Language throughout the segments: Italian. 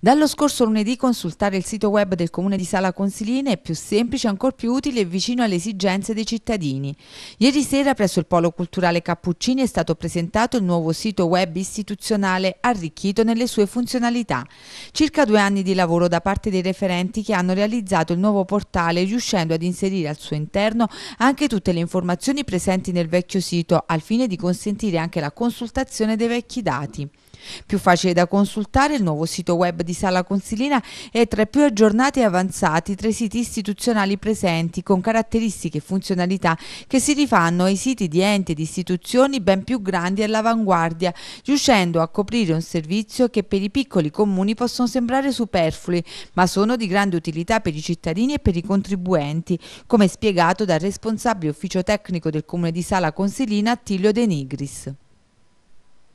Dallo scorso lunedì consultare il sito web del Comune di Sala Consilina è più semplice, ancor più utile e vicino alle esigenze dei cittadini. Ieri sera presso il Polo Culturale Cappuccini è stato presentato il nuovo sito web istituzionale arricchito nelle sue funzionalità. Circa due anni di lavoro da parte dei referenti che hanno realizzato il nuovo portale riuscendo ad inserire al suo interno anche tutte le informazioni presenti nel vecchio sito al fine di consentire anche la consultazione dei vecchi dati. Più facile da consultare, il nuovo sito web di Sala Consilina è tra i più aggiornati e avanzati tra i siti istituzionali presenti, con caratteristiche e funzionalità che si rifanno ai siti di enti ed istituzioni ben più grandi e all'avanguardia, riuscendo a coprire un servizio che per i piccoli comuni possono sembrare superflui, ma sono di grande utilità per i cittadini e per i contribuenti, come spiegato dal responsabile ufficio tecnico del comune di Sala Consilina Attilio De Nigris.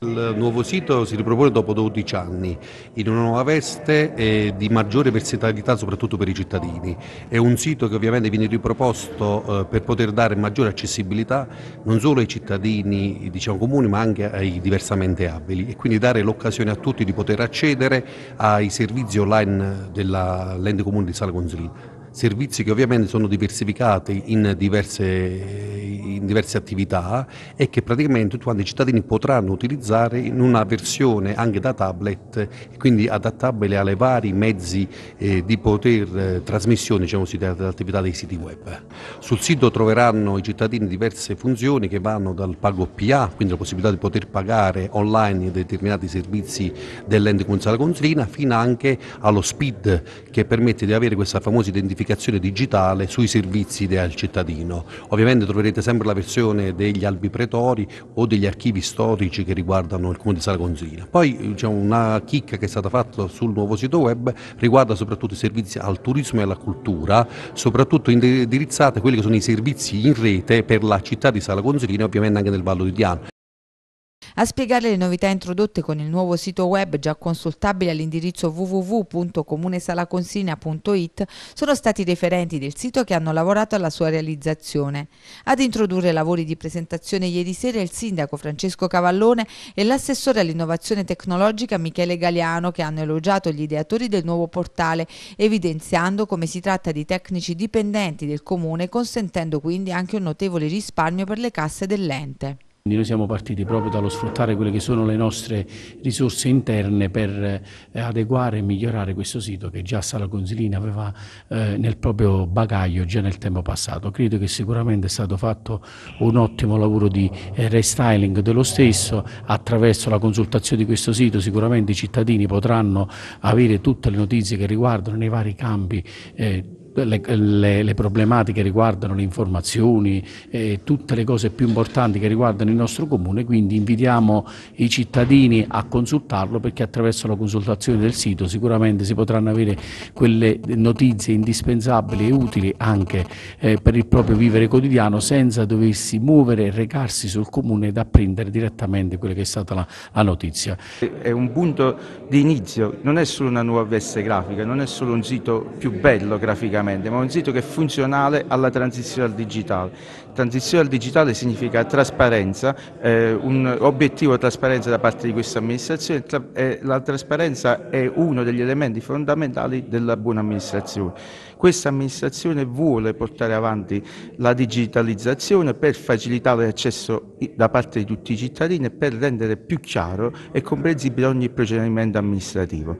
Il nuovo sito si ripropone dopo 12 anni, in una nuova veste eh, di maggiore versatilità soprattutto per i cittadini. È un sito che ovviamente viene riproposto eh, per poter dare maggiore accessibilità non solo ai cittadini diciamo, comuni ma anche ai diversamente abili e quindi dare l'occasione a tutti di poter accedere ai servizi online dell'ente comune di Sala Consilina servizi che ovviamente sono diversificati in diverse, in diverse attività e che praticamente tutti i cittadini potranno utilizzare in una versione anche da tablet, quindi adattabile alle vari mezzi eh, di poter eh, trasmissione diciamo, dell'attività dei siti web. Sul sito troveranno i cittadini diverse funzioni che vanno dal pago PA, quindi la possibilità di poter pagare online determinati servizi dell'ente comunale consilina, fino anche allo SPID che permette di avere questa famosa identificazione certificazione digitale sui servizi idea al cittadino. Ovviamente troverete sempre la versione degli albi pretori o degli archivi storici che riguardano il Comune di Salagonzina. Poi c'è una chicca che è stata fatta sul nuovo sito web riguarda soprattutto i servizi al turismo e alla cultura, soprattutto indirizzate a quelli che sono i servizi in rete per la città di Salagonzina e ovviamente anche nel Vallo di Diano. A spiegare le novità introdotte con il nuovo sito web già consultabile all'indirizzo www.comunesalaconsilina.it sono stati i referenti del sito che hanno lavorato alla sua realizzazione. Ad introdurre lavori di presentazione ieri sera il sindaco Francesco Cavallone e l'assessore all'innovazione tecnologica Michele Galiano che hanno elogiato gli ideatori del nuovo portale, evidenziando come si tratta di tecnici dipendenti del comune, consentendo quindi anche un notevole risparmio per le casse dell'ente. Quindi noi siamo partiti proprio dallo sfruttare quelle che sono le nostre risorse interne per eh, adeguare e migliorare questo sito che già Sala Consilina aveva eh, nel proprio bagaglio già nel tempo passato. Credo che sicuramente è stato fatto un ottimo lavoro di eh, restyling dello stesso attraverso la consultazione di questo sito sicuramente i cittadini potranno avere tutte le notizie che riguardano nei vari campi eh, le, le, le, problematiche riguardano le informazioni, eh, tutte le cose più importanti che riguardano il nostro comune, quindi invitiamo i cittadini a consultarlo perché attraverso la consultazione del sito sicuramente si potranno avere quelle notizie indispensabili e utili anche eh, per il proprio vivere quotidiano senza doversi muovere e recarsi sul comune ed apprendere direttamente quella che è stata la, la notizia. È un punto di inizio, non è solo una nuova veste grafica, non è solo un sito più bello graficamente, tecnicamente, ma un sito che è funzionale alla transizione al digitale. Transizione al digitale significa trasparenza, eh, un obiettivo trasparenza da parte di questa amministrazione e eh, la trasparenza è uno degli elementi fondamentali della buona amministrazione. Questa amministrazione vuole portare avanti la digitalizzazione per facilitare l'accesso da parte di tutti i cittadini e per rendere più chiaro e comprensibile ogni procedimento amministrativo.